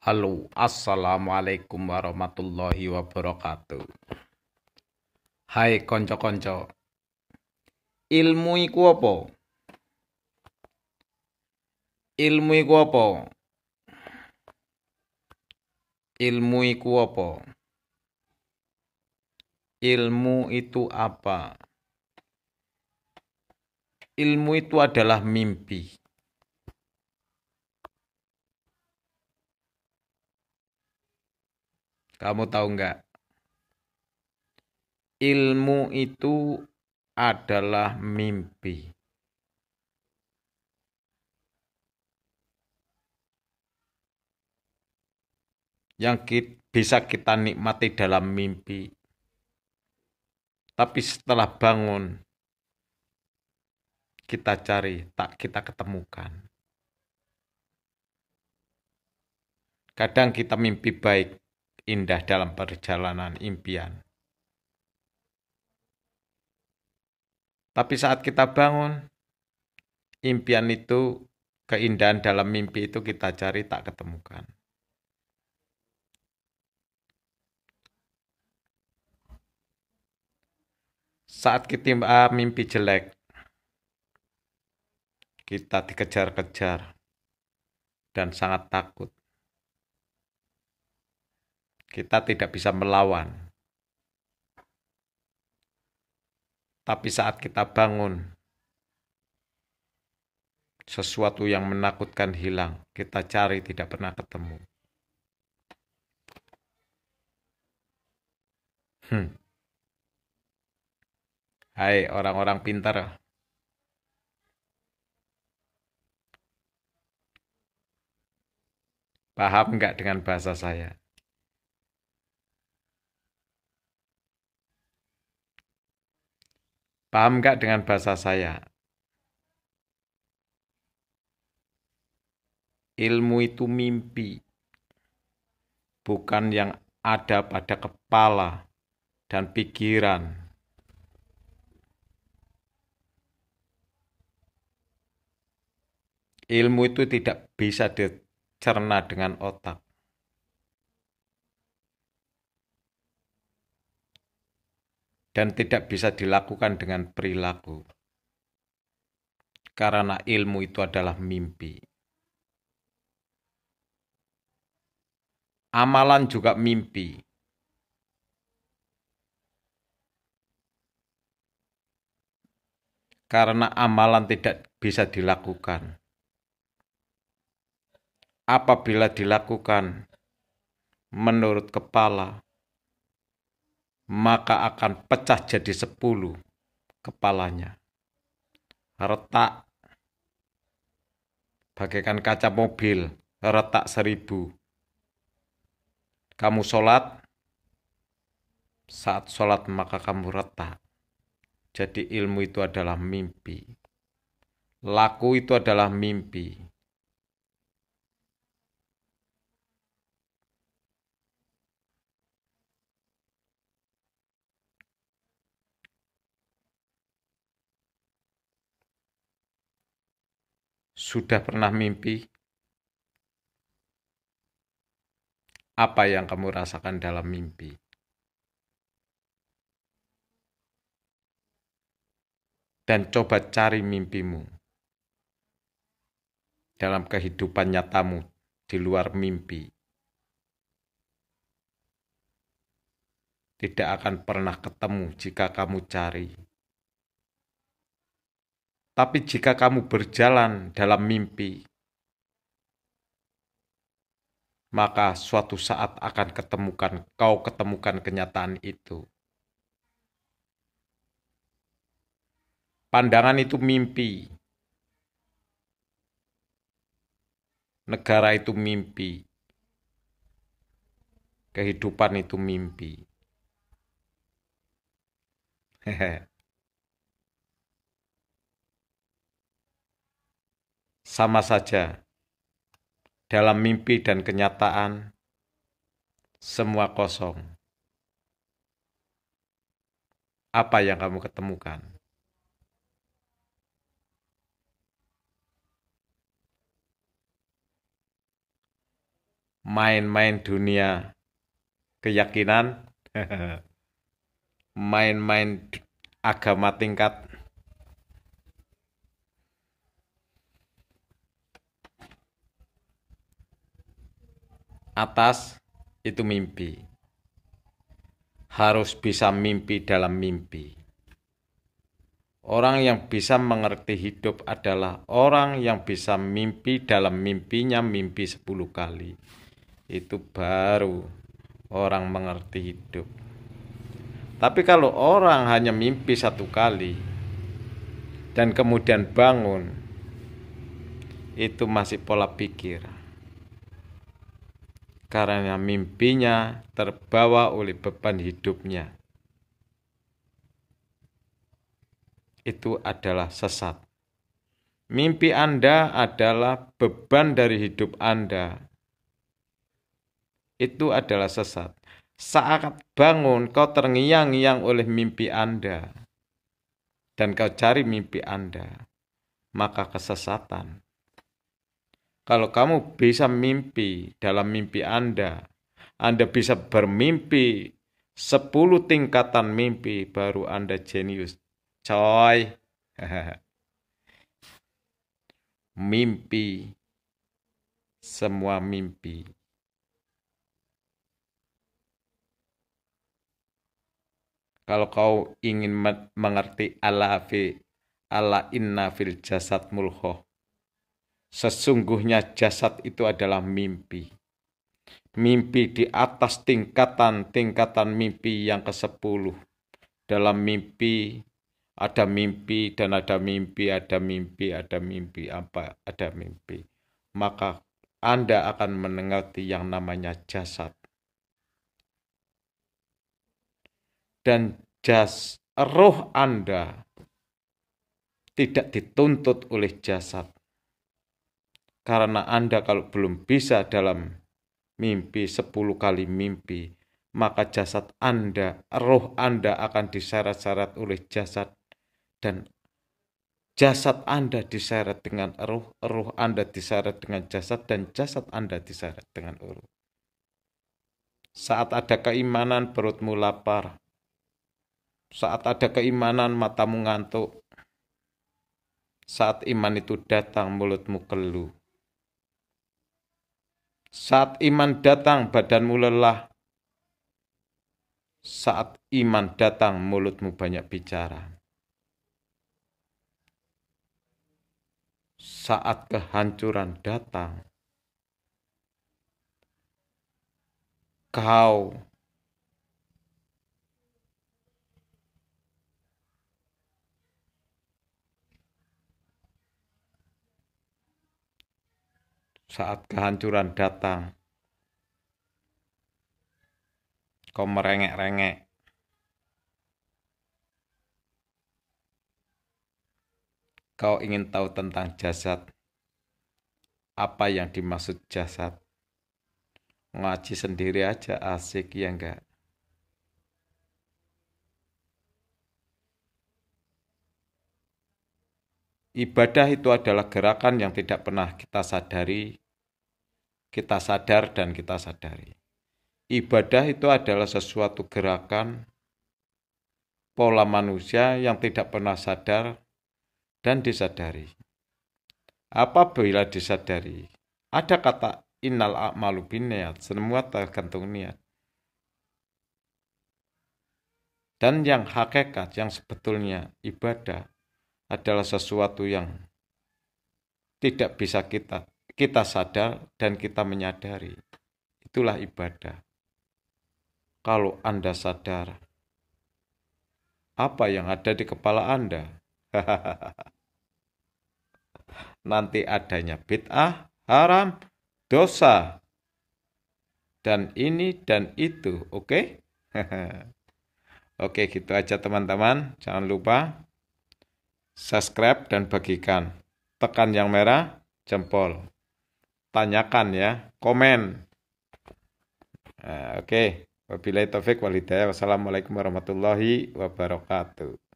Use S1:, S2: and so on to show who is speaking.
S1: Halo, Assalamualaikum warahmatullahi wabarakatuh. Hai konco-konco. Ilmu iku apa? Ilmu iku apa? Ilmu iku apa? Ilmu itu apa? Ilmu itu adalah mimpi. Kamu tahu nggak? Ilmu itu adalah mimpi. Yang kita, bisa kita nikmati dalam mimpi. Tapi setelah bangun, kita cari, tak kita ketemukan. Kadang kita mimpi baik, indah dalam perjalanan impian. Tapi saat kita bangun, impian itu, keindahan dalam mimpi itu kita cari tak ketemukan. Saat kita ah, mimpi jelek, kita dikejar-kejar dan sangat takut kita tidak bisa melawan. Tapi saat kita bangun, sesuatu yang menakutkan hilang, kita cari tidak pernah ketemu. Hmm. Hai orang-orang pintar. Paham nggak dengan bahasa saya? Paham nggak dengan bahasa saya? Ilmu itu mimpi, bukan yang ada pada kepala dan pikiran. Ilmu itu tidak bisa dicerna dengan otak. dan tidak bisa dilakukan dengan perilaku. Karena ilmu itu adalah mimpi. Amalan juga mimpi. Karena amalan tidak bisa dilakukan. Apabila dilakukan menurut kepala, maka akan pecah jadi sepuluh kepalanya. Retak bagaikan kaca mobil, retak seribu. Kamu sholat, saat sholat maka kamu retak. Jadi ilmu itu adalah mimpi. Laku itu adalah mimpi. sudah pernah mimpi? Apa yang kamu rasakan dalam mimpi? Dan coba cari mimpimu dalam kehidupan nyatamu di luar mimpi. Tidak akan pernah ketemu jika kamu cari tapi jika kamu berjalan dalam mimpi, maka suatu saat akan ketemukan kau ketemukan kenyataan itu. Pandangan itu mimpi. Negara itu mimpi. Kehidupan itu mimpi. Hehe. sama saja dalam mimpi dan kenyataan semua kosong. Apa yang kamu ketemukan? Main-main dunia keyakinan, main-main agama tingkat atas itu mimpi. Harus bisa mimpi dalam mimpi. Orang yang bisa mengerti hidup adalah orang yang bisa mimpi dalam mimpinya mimpi 10 kali. Itu baru orang mengerti hidup. Tapi kalau orang hanya mimpi satu kali dan kemudian bangun, itu masih pola pikir karena mimpinya terbawa oleh beban hidupnya. Itu adalah sesat. Mimpi Anda adalah beban dari hidup Anda. Itu adalah sesat. Saat bangun, kau terngiang-ngiang oleh mimpi Anda, dan kau cari mimpi Anda, maka kesesatan. Kalau kamu bisa mimpi dalam mimpi Anda, Anda bisa bermimpi 10 tingkatan mimpi baru Anda jenius. Coy. mimpi semua mimpi. Kalau kau ingin mengerti ala fi ala inna fil jasad mulhoh Sesungguhnya jasad itu adalah mimpi. Mimpi di atas tingkatan-tingkatan mimpi yang ke-10. Dalam mimpi ada mimpi dan ada mimpi, ada mimpi, ada mimpi, apa ada mimpi. Maka Anda akan menengati yang namanya jasad. Dan jas roh Anda tidak dituntut oleh jasad karena Anda kalau belum bisa dalam mimpi sepuluh kali mimpi, maka jasad Anda, roh Anda akan diseret-seret oleh jasad dan jasad Anda diseret dengan roh, roh Anda diseret dengan jasad dan jasad Anda diseret dengan roh. Saat ada keimanan perutmu lapar. Saat ada keimanan matamu ngantuk. Saat iman itu datang mulutmu keluh. Saat iman datang, badanmu lelah. Saat iman datang, mulutmu banyak bicara. Saat kehancuran datang, kau saat kehancuran datang. Kau merengek-rengek. Kau ingin tahu tentang jasad. Apa yang dimaksud jasad? Ngaji sendiri aja asik ya enggak? Ibadah itu adalah gerakan yang tidak pernah kita sadari kita sadar dan kita sadari. Ibadah itu adalah sesuatu gerakan pola manusia yang tidak pernah sadar dan disadari. Apabila disadari, ada kata innal a'malu binniyat, semua tergantung niat. Dan yang hakikat, yang sebetulnya ibadah adalah sesuatu yang tidak bisa kita kita sadar dan kita menyadari. Itulah ibadah. Kalau Anda sadar apa yang ada di kepala Anda, nanti adanya bid'ah, haram, dosa, dan ini dan itu, oke? Okay? oke, okay, gitu aja teman-teman. Jangan lupa subscribe dan bagikan. Tekan yang merah, jempol tanyakan ya, komen. Nah, Oke, okay. wabillahi taufik walhidayah. Wassalamualaikum warahmatullahi wabarakatuh.